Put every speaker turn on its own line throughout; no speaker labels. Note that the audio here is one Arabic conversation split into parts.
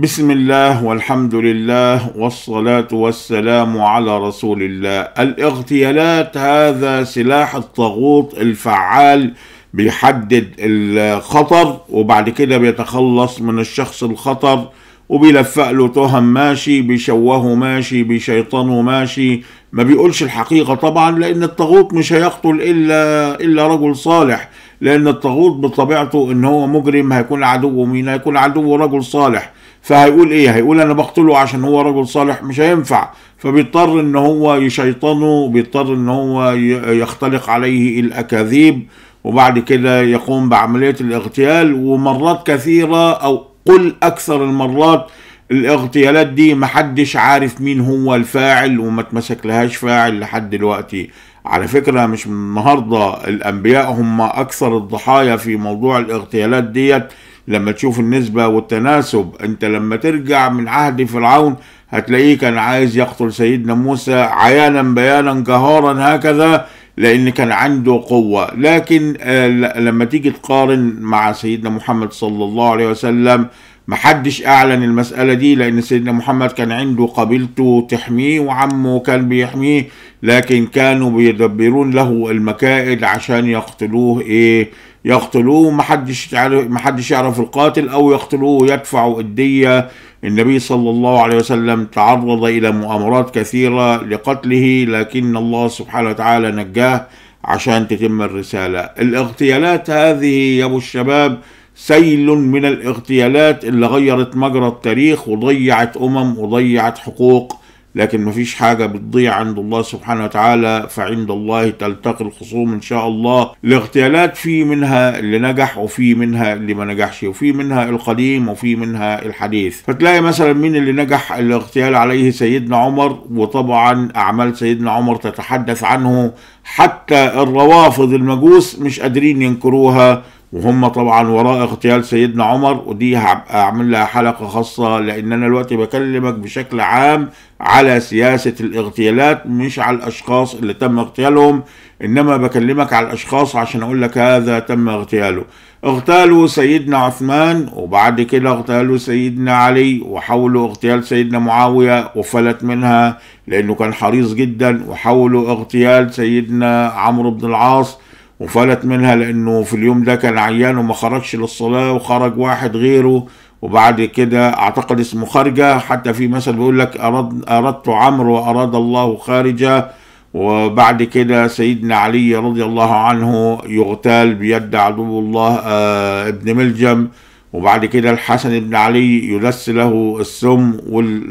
بسم الله والحمد لله والصلاة والسلام على رسول الله الاغتيالات هذا سلاح الطاغوت الفعال بيحدد الخطر وبعد كده بيتخلص من الشخص الخطر وبيلفق له تهم ماشي بيشوهه ماشي بيشيطنه ماشي ما بيقولش الحقيقة طبعا لأن الطاغوت مش هيقتل إلا إلا رجل صالح لأن الطاغوت بطبيعته إن هو مجرم هيكون عدوه مين هيكون عدوه رجل صالح فهيقول ايه هيقول انا بقتله عشان هو رجل صالح مش هينفع فبيضطر ان هو يشيطنه بيضطر ان هو يختلق عليه الاكاذيب وبعد كده يقوم بعملية الاغتيال ومرات كثيرة او قل اكثر المرات الاغتيالات دي محدش عارف مين هو الفاعل وما تمسك لهاش فاعل لحد دلوقتي على فكرة مش من النهاردة الانبياء هم اكثر الضحايا في موضوع الاغتيالات ديت لما تشوف النسبة والتناسب انت لما ترجع من عهد فرعون هتلاقيه كان عايز يقتل سيدنا موسى عيانا بيانا جهارا هكذا لان كان عنده قوة لكن آه، لما تيجي تقارن مع سيدنا محمد صلى الله عليه وسلم محدش اعلن المسألة دي لان سيدنا محمد كان عنده قبيلته تحميه وعمه كان بيحميه لكن كانوا بيدبرون له المكائد عشان يقتلوه ايه يقتلوه محدش يعرف محدش يعرف القاتل او يقتلوه ويدفعوا الديه النبي صلى الله عليه وسلم تعرض الى مؤامرات كثيره لقتله لكن الله سبحانه وتعالى نجاه عشان تتم الرساله الاغتيالات هذه يا ابو الشباب سيل من الاغتيالات اللي غيرت مجرى التاريخ وضيعت امم وضيعت حقوق لكن ما فيش حاجة بتضيع عند الله سبحانه وتعالى فعند الله تلتقي الخصوم إن شاء الله الاغتيالات في منها اللي نجح وفي منها اللي ما نجحش وفي منها القديم وفي منها الحديث فتلاقي مثلا مين اللي نجح الاغتيال عليه سيدنا عمر وطبعا أعمال سيدنا عمر تتحدث عنه حتى الروافض المجوس مش قادرين ينكروها وهم طبعا وراء اغتيال سيدنا عمر ودي هعمل لها حلقه خاصه لان انا دلوقتي بكلمك بشكل عام على سياسه الاغتيالات مش على الاشخاص اللي تم اغتيالهم انما بكلمك على الاشخاص عشان اقول لك هذا تم اغتياله اغتالوا سيدنا عثمان وبعد كده اغتالوا سيدنا علي وحاولوا اغتيال سيدنا معاويه وفلت منها لانه كان حريص جدا وحاولوا اغتيال سيدنا عمرو بن العاص وفلت منها لأنه في اليوم ده كان عيان وما خرجش للصلاة وخرج واحد غيره وبعد كده أعتقد اسمه خارجة حتى في مثل بيقول لك أرد أردت عمرو وأراد الله خارجة وبعد كده سيدنا علي رضي الله عنه يغتال بيد عدو الله آه ابن ملجم وبعد كده الحسن بن علي يلس له السم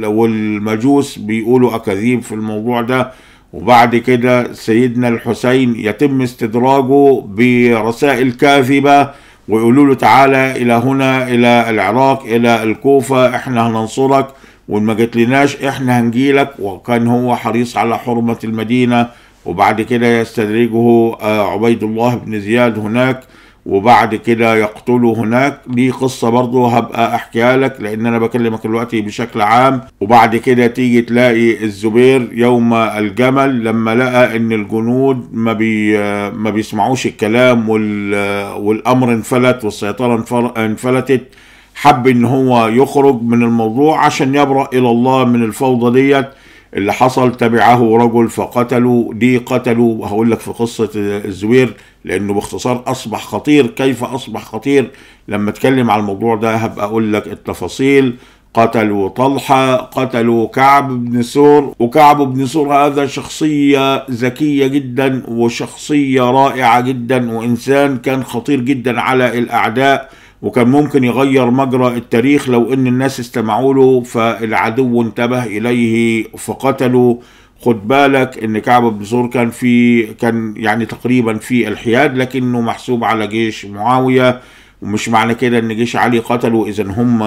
والمجوس بيقولوا أكاذيب في الموضوع ده وبعد كده سيدنا الحسين يتم استدراجه برسائل كاذبة ويقولوا له تعالى إلى هنا إلى العراق إلى الكوفة إحنا هننصرك وإن ما جتلناش إحنا هنجيلك وكان هو حريص على حرمة المدينة وبعد كده يستدرجه آه، عبيد الله بن زياد هناك وبعد كده يقتله هناك دي قصة برضه هبقى احكيها لك لان انا بكلمك دلوقتي بشكل عام وبعد كده تيجي تلاقي الزبير يوم الجمل لما لقى ان الجنود ما, بي ما بيسمعوش الكلام والامر انفلت والسيطرة انفلتت حب ان هو يخرج من الموضوع عشان يبرأ الى الله من الفوضى ديت اللي حصل تبعه رجل فقتلوا دي قتلوا وهقول لك في قصة الزوير لأنه باختصار أصبح خطير كيف أصبح خطير لما أتكلم على الموضوع ده هبقى أقول لك التفاصيل قتلوا طلحة قتلوا كعب بن سور وكعب بن سور هذا شخصية ذكية جدا وشخصية رائعة جدا وإنسان كان خطير جدا على الأعداء وكان ممكن يغير مجرى التاريخ لو ان الناس استمعوا له فالعدو انتبه اليه فقتله خد بالك ان كعب بن زور كان في كان يعني تقريبا في الحياد لكنه محسوب على جيش معاويه ومش معنى كده ان جيش علي قتلوا اذا هم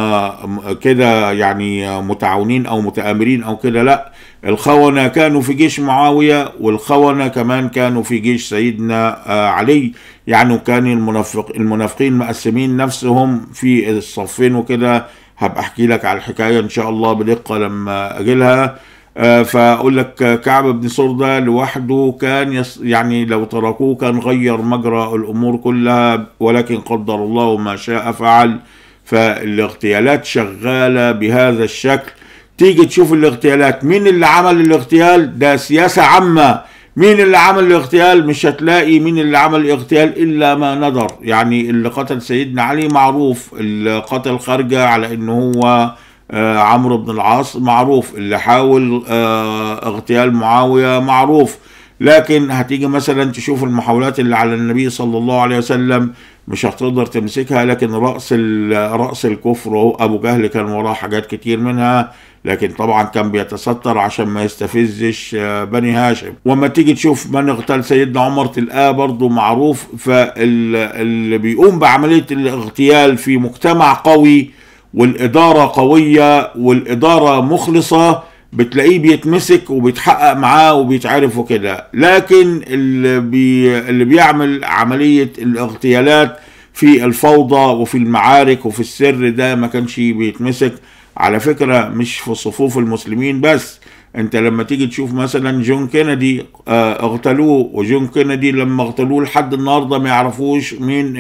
كده يعني متعاونين او متآمرين او كده لا الخونة كانوا في جيش معاوية والخونة كمان كانوا في جيش سيدنا آه، علي يعني كان المنافق المنافقين مقسمين نفسهم في الصفين وكده هبقى احكي لك على الحكاية ان شاء الله بدقة لما اجيلها آه، فاقول لك آه، كعب بن سرده لوحده كان يص يعني لو تركوه كان غير مجرى الامور كلها ولكن قدر الله ما شاء فعل فالاغتيالات شغاله بهذا الشكل تيجي تشوف الاغتيالات مين اللي عمل الاغتيال ده سياسه عامه مين اللي عمل الاغتيال مش هتلاقي مين اللي عمل الاغتيال الا ما ندر يعني اللي قتل سيدنا علي معروف اللي قتل خارجه على ان هو آه، عمرو بن العاص معروف اللي حاول آه، اغتيال معاوية معروف لكن هتيجي مثلا تشوف المحاولات اللي على النبي صلى الله عليه وسلم مش هتقدر تمسكها لكن رأس رأس الكفر أبو جهل كان وراه حاجات كتير منها لكن طبعا كان بيتستر عشان ما يستفزش آه، بني هاشم وما تيجي تشوف من اغتال سيدنا عمر تلقاه برضه معروف فاللي بيقوم بعملية الاغتيال في مجتمع قوي والإدارة قوية والإدارة مخلصة بتلاقيه بيتمسك وبيتحقق معاه وبيتعرف وكده لكن اللي, بي اللي بيعمل عملية الاغتيالات في الفوضى وفي المعارك وفي السر ده ما كانش بيتمسك على فكرة مش في صفوف المسلمين بس انت لما تيجي تشوف مثلا جون كينيدي آه، اغتالوه وجون كينيدي لما اغتالوه لحد النهارده ما يعرفوش مين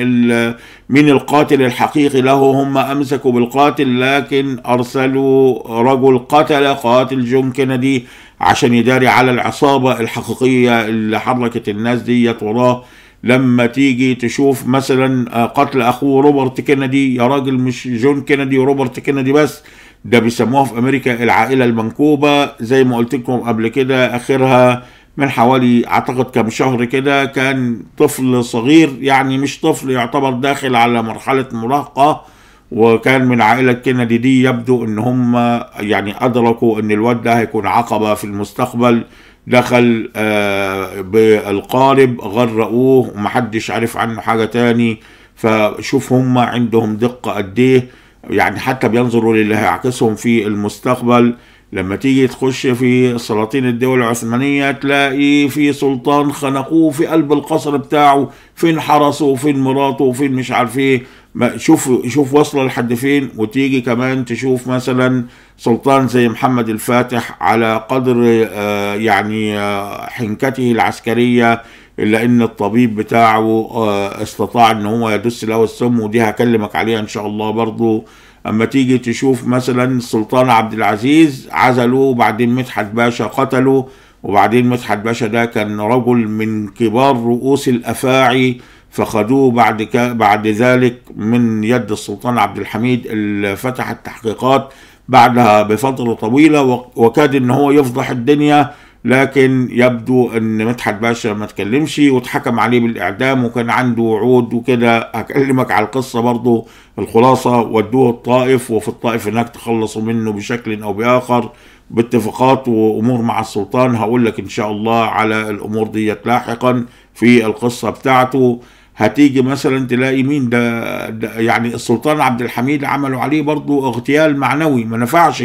مين القاتل الحقيقي له هم امسكوا بالقاتل لكن ارسلوا رجل قتل قاتل جون كينيدي عشان يداري على العصابه الحقيقيه اللي حركت الناس ديت وراه لما تيجي تشوف مثلا آه، قتل اخوه روبرت كينيدي يا راجل مش جون كينيدي وروبرت كينيدي بس ده بيسموها في امريكا العائله المنكوبه زي ما قلت لكم قبل كده اخرها من حوالي اعتقد كم شهر كده كان طفل صغير يعني مش طفل يعتبر داخل على مرحله مراهقه وكان من عائلة كندي دي يبدو ان هم يعني ادركوا ان الواد ده هيكون عقبة في المستقبل دخل آه بالقارب غرقوه ومحدش عارف عنه حاجة تاني فشوف هم عندهم دقة قد ايه يعني حتى بينظروا للي هيعكسهم في المستقبل لما تيجي تخش في سلاطين الدول العثمانية تلاقي في سلطان خنقوه في قلب القصر بتاعه فين حرسه وفين مراته وفين مش عارف ايه شوف شوف وصل لحد فين وتيجي كمان تشوف مثلا سلطان زي محمد الفاتح على قدر آه، يعني آه، حنكته العسكرية الا ان الطبيب بتاعه آه، استطاع ان هو يدس له السم ودي هكلمك عليها ان شاء الله برضو اما تيجي تشوف مثلا السلطان عبد العزيز عزلوه وبعدين مدحت باشا قتله وبعدين مدحت باشا ده كان رجل من كبار رؤوس الافاعي فخدوه بعد ك... بعد ذلك من يد السلطان عبد الحميد اللي فتح التحقيقات بعدها بفتره طويله وكاد ان هو يفضح الدنيا لكن يبدو ان مدحت باشا ما تكلمش واتحكم عليه بالاعدام وكان عنده وعود وكده هكلمك على القصه برضه الخلاصه ودوه الطائف وفي الطائف هناك تخلصوا منه بشكل او باخر باتفاقات وامور مع السلطان هقول لك ان شاء الله على الامور ديت لاحقا في القصه بتاعته هتيجي مثلا تلاقي مين ده, ده يعني السلطان عبد الحميد عملوا عليه برضه اغتيال معنوي ما نفعش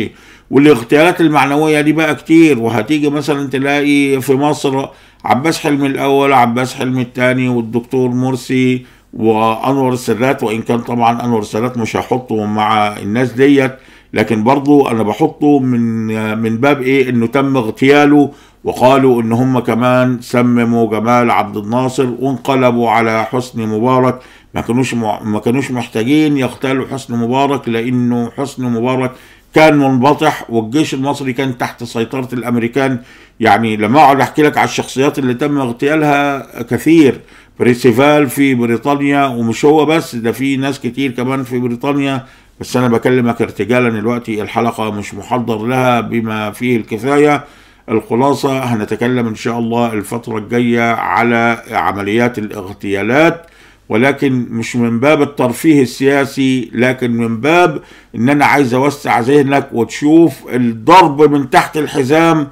والاغتيالات المعنويه دي بقى كتير وهتيجي مثلا تلاقي في مصر عباس حلمي الاول عباس حلمي الثاني والدكتور مرسي وانور السادات وان كان طبعا انور السادات مش هحطه مع الناس ديت لكن برضو انا بحطه من من باب ايه انه تم اغتياله وقالوا ان هم كمان سمموا جمال عبد الناصر وانقلبوا على حسني مبارك ما كانوش ما كانوش محتاجين يغتالوا حسني مبارك لانه حسني مبارك كان منبطح والجيش المصري كان تحت سيطره الامريكان يعني لما اقعد احكي لك على الشخصيات اللي تم اغتيالها كثير بريسيفال في بريطانيا ومش هو بس ده في ناس كتير كمان في بريطانيا بس انا بكلمك ارتجالا دلوقتي الحلقه مش محضر لها بما فيه الكفايه الخلاصة هنتكلم إن شاء الله الفترة الجاية على عمليات الاغتيالات ولكن مش من باب الترفيه السياسي لكن من باب ان انا عايز اوسع ذهنك وتشوف الضرب من تحت الحزام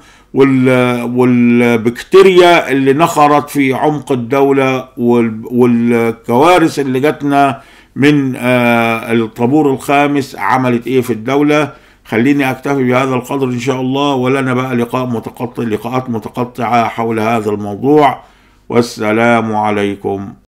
والبكتيريا اللي نخرت في عمق الدولة والكوارث اللي جاتنا من آه، الطابور الخامس عملت ايه في الدولة خليني أكتفي بهذا القدر إن شاء الله ولنا بقى لقاء متقطع لقاءات متقطعة حول هذا الموضوع والسلام عليكم